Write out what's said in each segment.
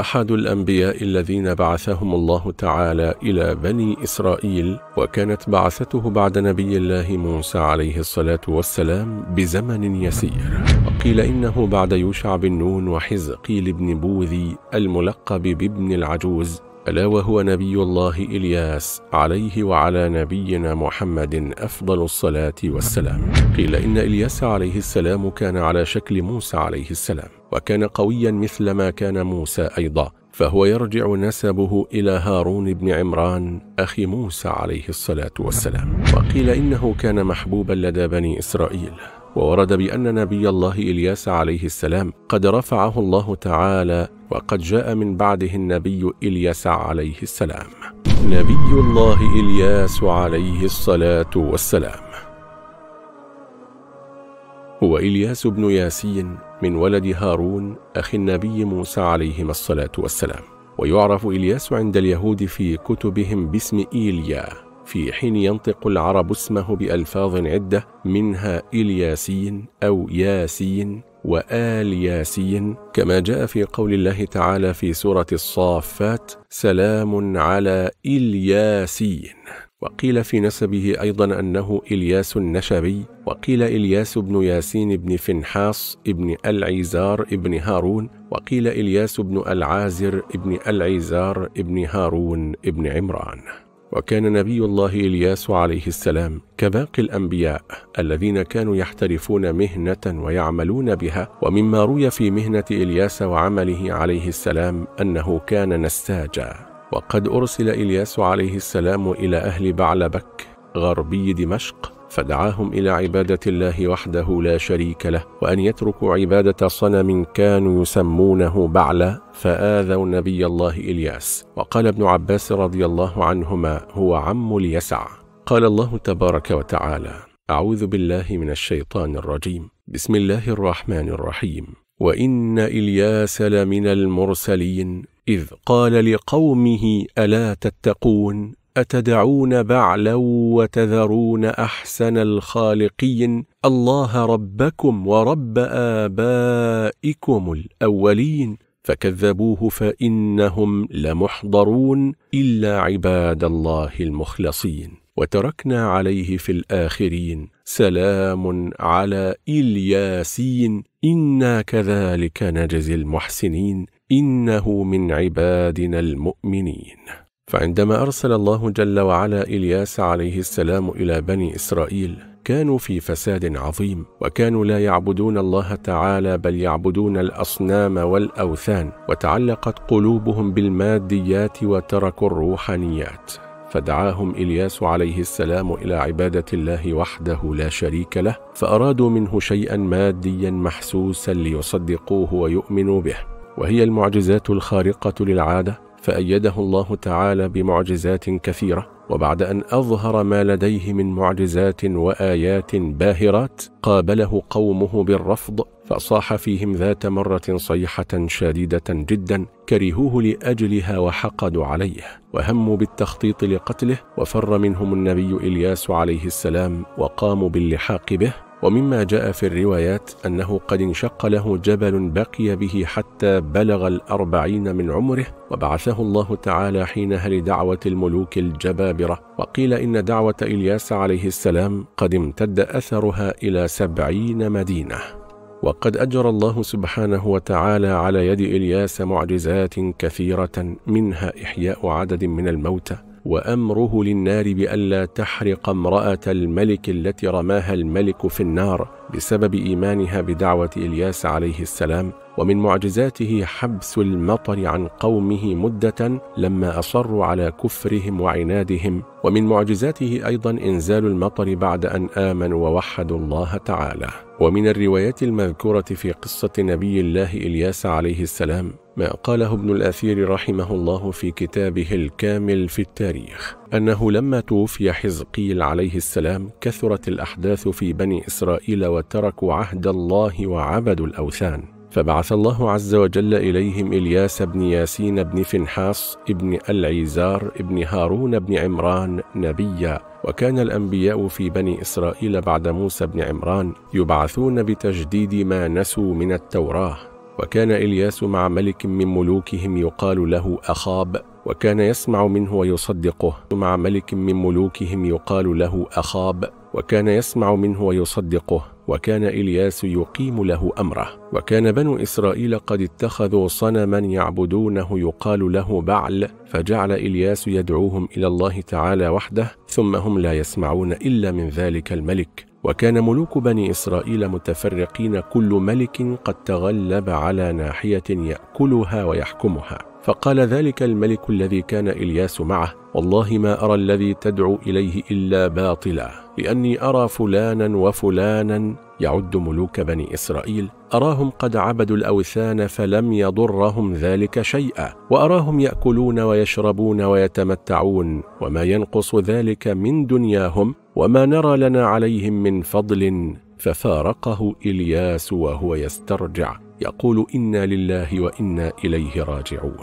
أحد الأنبياء الذين بعثهم الله تعالى إلى بني إسرائيل وكانت بعثته بعد نبي الله موسى عليه الصلاة والسلام بزمن يسير وقيل إنه بعد يوشع بن نون وحزقيل بن بوذي الملقب بابن العجوز ألا وهو نبي الله إلياس عليه وعلى نبينا محمد أفضل الصلاة والسلام قيل إن إلياس عليه السلام كان على شكل موسى عليه السلام وكان قويا مثل ما كان موسى أيضا فهو يرجع نسبه إلى هارون بن عمران أخي موسى عليه الصلاة والسلام وقيل إنه كان محبوبا لدى بني إسرائيل وورد بأن نبي الله إلياس عليه السلام قد رفعه الله تعالى وقد جاء من بعده النبي إلياس عليه السلام نبي الله إلياس عليه الصلاة والسلام هو إلياس بن ياسي من ولد هارون أخي النبي موسى عليهما الصلاة والسلام ويعرف إلياس عند اليهود في كتبهم باسم إيليا في حين ينطق العرب اسمه بألفاظ عدة منها إلياسي أو ياسي وآل ياسين كما جاء في قول الله تعالى في سورة الصافات سلام على إلياسين وقيل في نسبه أيضا أنه إلياس النشبي وقيل إلياس بن ياسين بن فنحاص بن العيزار بن هارون وقيل إلياس بن العازر بن العيزار بن هارون بن عمران وكان نبي الله إلياس عليه السلام كباقي الأنبياء الذين كانوا يحترفون مهنة ويعملون بها ومما روي في مهنة إلياس وعمله عليه السلام أنه كان نساجا وقد أرسل إلياس عليه السلام إلى أهل بعلبك غربي دمشق فدعاهم إلى عبادة الله وحده لا شريك له وأن يتركوا عبادة صنم كانوا يسمونه بعلا فآذوا نبي الله إلياس وقال ابن عباس رضي الله عنهما هو عم اليسع قال الله تبارك وتعالى أعوذ بالله من الشيطان الرجيم بسم الله الرحمن الرحيم وإن إلياس لمن المرسلين إذ قال لقومه ألا تتقون أتدعون بعلا وتذرون أحسن الخالقين الله ربكم ورب آبائكم الأولين فكذبوه فإنهم لمحضرون إلا عباد الله المخلصين وتركنا عليه في الآخرين سلام على إلياسين إنا كذلك نجزي المحسنين إنه من عبادنا المؤمنين فعندما أرسل الله جل وعلا إلياس عليه السلام إلى بني إسرائيل كانوا في فساد عظيم وكانوا لا يعبدون الله تعالى بل يعبدون الأصنام والأوثان وتعلقت قلوبهم بالماديات وتركوا الروحانيات فدعاهم إلياس عليه السلام إلى عبادة الله وحده لا شريك له فأرادوا منه شيئا ماديا محسوسا ليصدقوه ويؤمنوا به وهي المعجزات الخارقة للعادة فأيده الله تعالى بمعجزات كثيرة وبعد أن أظهر ما لديه من معجزات وآيات باهرات قابله قومه بالرفض فصاح فيهم ذات مرة صيحة شديدة جدا كرهوه لأجلها وحقدوا عليه وهموا بالتخطيط لقتله وفر منهم النبي إلياس عليه السلام وقاموا باللحاق به ومما جاء في الروايات أنه قد انشق له جبل بقي به حتى بلغ الأربعين من عمره وبعثه الله تعالى حينها لدعوة الملوك الجبابرة وقيل إن دعوة إلياس عليه السلام قد امتد أثرها إلى سبعين مدينة وقد أجرى الله سبحانه وتعالى على يد إلياس معجزات كثيرة منها إحياء عدد من الموتى وأمره للنار بألا تحرق امرأة الملك التي رماها الملك في النار بسبب إيمانها بدعوة إلياس عليه السلام ومن معجزاته حبس المطر عن قومه مدة لما أصروا على كفرهم وعنادهم ومن معجزاته أيضا إنزال المطر بعد أن آمنوا ووحدوا الله تعالى ومن الروايات المذكورة في قصة نبي الله إلياس عليه السلام ما قاله ابن الأثير رحمه الله في كتابه الكامل في التاريخ أنه لما توفي حزقيل عليه السلام كثرت الأحداث في بني إسرائيل وتركوا عهد الله وعبدوا الأوثان فبعث الله عز وجل إليهم إلياس بن ياسين بن فنحاس بن العيزار بن هارون بن عمران نبيا وكان الأنبياء في بني إسرائيل بعد موسى بن عمران يبعثون بتجديد ما نسوا من التوراة وكان إلياس مع ملك من ملوكهم يقال له أخاب وكان يسمع منه ويصدقه مع ملك من ملوكهم يقال له أخاب وكان يسمع منه ويصدقه وكان إلياس يقيم له أمره وكان بنو إسرائيل قد اتخذوا صنما يعبدونه يقال له بعل فجعل إلياس يدعوهم إلى الله تعالى وحده ثم هم لا يسمعون إلا من ذلك الملك وكان ملوك بني إسرائيل متفرقين كل ملك قد تغلب على ناحية يأكلها ويحكمها فقال ذلك الملك الذي كان إلياس معه والله ما أرى الذي تدعو إليه إلا باطلا لأني أرى فلانا وفلانا يعد ملوك بني إسرائيل أراهم قد عبدوا الأوثان فلم يضرهم ذلك شيئا وأراهم يأكلون ويشربون ويتمتعون وما ينقص ذلك من دنياهم وما نرى لنا عليهم من فضل ففارقه إلياس وهو يسترجع يقول إنا لله وإنا إليه راجعون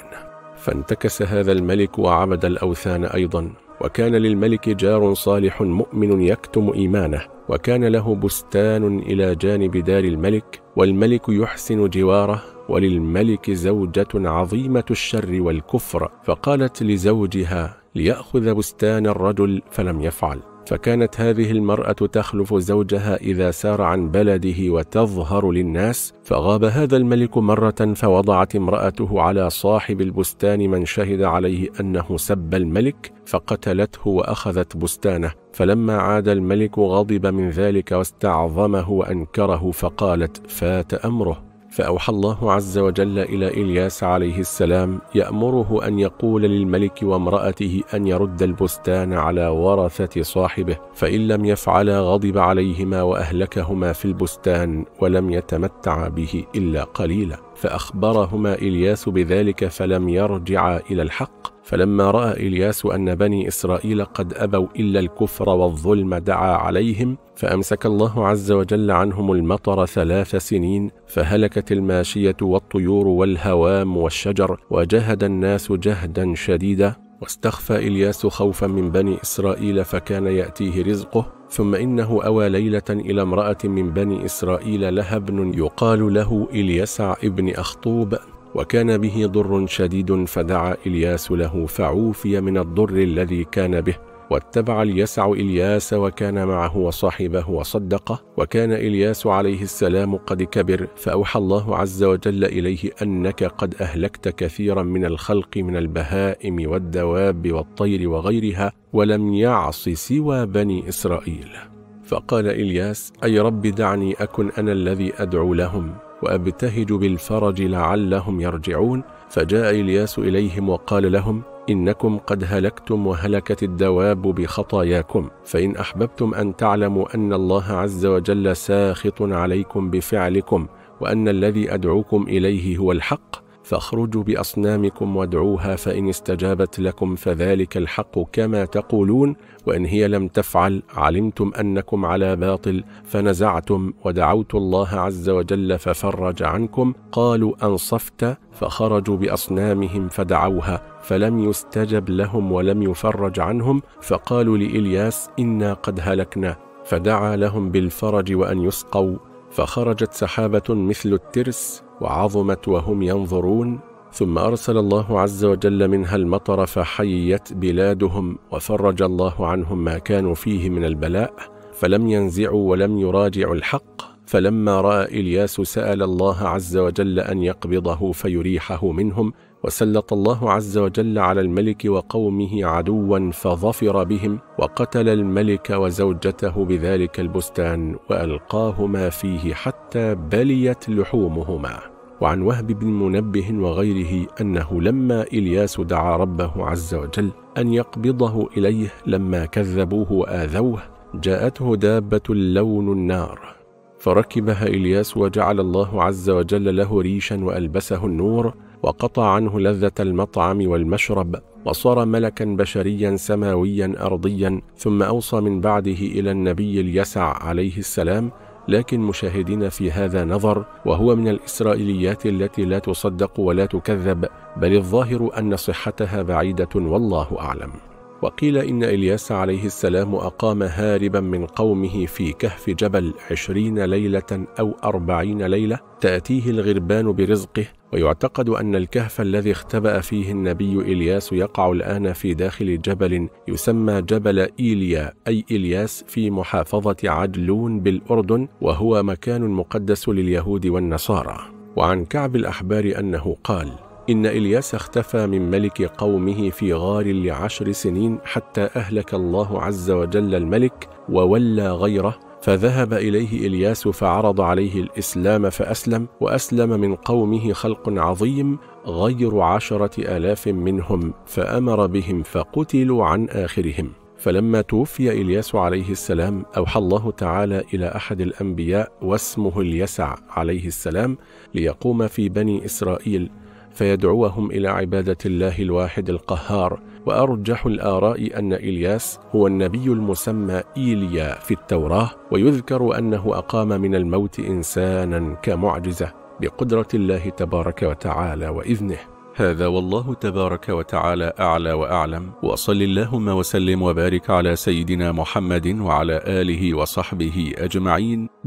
فانتكس هذا الملك وعبد الأوثان أيضا وكان للملك جار صالح مؤمن يكتم إيمانه وكان له بستان إلى جانب دار الملك والملك يحسن جواره وللملك زوجة عظيمة الشر والكفر فقالت لزوجها ليأخذ بستان الرجل فلم يفعل فكانت هذه المرأة تخلف زوجها إذا سار عن بلده وتظهر للناس فغاب هذا الملك مرة فوضعت امرأته على صاحب البستان من شهد عليه أنه سب الملك فقتلته وأخذت بستانه فلما عاد الملك غضب من ذلك واستعظمه وأنكره فقالت فات أمره فأوحى الله عز وجل إلى إلياس عليه السلام يأمره أن يقول للملك وامرأته أن يرد البستان على ورثة صاحبه فإن لم يفعلا غضب عليهما وأهلكهما في البستان ولم يتمتعا به إلا قليلا فأخبرهما إلياس بذلك فلم يرجعا إلى الحق فلما راى الياس ان بني اسرائيل قد ابوا الا الكفر والظلم دعا عليهم فامسك الله عز وجل عنهم المطر ثلاث سنين فهلكت الماشيه والطيور والهوام والشجر وجهد الناس جهدا شديدا واستخفى الياس خوفا من بني اسرائيل فكان ياتيه رزقه ثم انه اوى ليله الى امراه من بني اسرائيل لها ابن يقال له اليسع ابن اخطوب وكان به ضر شديد فدعا إلياس له فعوفي من الضر الذي كان به واتبع اليسع إلياس وكان معه وصاحبه وصدقه وكان إلياس عليه السلام قد كبر فأوحى الله عز وجل إليه أنك قد أهلكت كثيرا من الخلق من البهائم والدواب والطير وغيرها ولم يعص سوى بني إسرائيل فقال إلياس أي رب دعني أكن أنا الذي أدعو لهم وأبتهج بالفرج لعلهم يرجعون فجاء إلياس إليهم وقال لهم إنكم قد هلكتم وهلكت الدواب بخطاياكم فإن أحببتم أن تعلموا أن الله عز وجل ساخط عليكم بفعلكم وأن الذي أدعوكم إليه هو الحق فاخرجوا باصنامكم وادعوها فان استجابت لكم فذلك الحق كما تقولون وان هي لم تفعل علمتم انكم على باطل فنزعتم ودعوت الله عز وجل ففرج عنكم قالوا انصفت فخرجوا باصنامهم فدعوها فلم يستجب لهم ولم يفرج عنهم فقالوا لالياس انا قد هلكنا فدعا لهم بالفرج وان يسقوا فخرجت سحابة مثل الترس وعظمت وهم ينظرون ثم أرسل الله عز وجل منها المطر فحييت بلادهم وفرج الله عنهم ما كانوا فيه من البلاء فلم ينزعوا ولم يراجعوا الحق فلما رأى إلياس سأل الله عز وجل أن يقبضه فيريحه منهم وسلط الله عز وجل على الملك وقومه عدوا فظفر بهم وقتل الملك وزوجته بذلك البستان وألقاهما فيه حتى بليت لحومهما وعن وهب بن منبه وغيره أنه لما إلياس دعا ربه عز وجل أن يقبضه إليه لما كذبوه وآذوه جاءته دابة لون النار فركبها إلياس وجعل الله عز وجل له ريشا وألبسه النور وقطع عنه لذة المطعم والمشرب وصار ملكا بشريا سماويا أرضيا ثم أوصى من بعده إلى النبي اليسع عليه السلام لكن مشاهدين في هذا نظر وهو من الإسرائيليات التي لا تصدق ولا تكذب بل الظاهر أن صحتها بعيدة والله أعلم وقيل إن إلياس عليه السلام أقام هاربا من قومه في كهف جبل عشرين ليلة أو أربعين ليلة تأتيه الغربان برزقه ويعتقد أن الكهف الذي اختبأ فيه النبي إلياس يقع الآن في داخل جبل يسمى جبل إيليا أي إلياس في محافظة عجلون بالأردن وهو مكان مقدس لليهود والنصارى وعن كعب الأحبار أنه قال إن إلياس اختفى من ملك قومه في غار لعشر سنين حتى أهلك الله عز وجل الملك وولى غيره فذهب إليه إلياس فعرض عليه الإسلام فأسلم وأسلم من قومه خلق عظيم غير عشرة آلاف منهم فأمر بهم فقتلوا عن آخرهم فلما توفي إلياس عليه السلام أوحى الله تعالى إلى أحد الأنبياء واسمه اليسع عليه السلام ليقوم في بني إسرائيل فيدعوهم إلى عبادة الله الواحد القهار وأرجح الآراء أن إلياس هو النبي المسمى إيليا في التوراة ويذكر أنه أقام من الموت إنسانا كمعجزة بقدرة الله تبارك وتعالى وإذنه هذا والله تبارك وتعالى أعلى وأعلم وصل اللهم وسلم وبارك على سيدنا محمد وعلى آله وصحبه أجمعين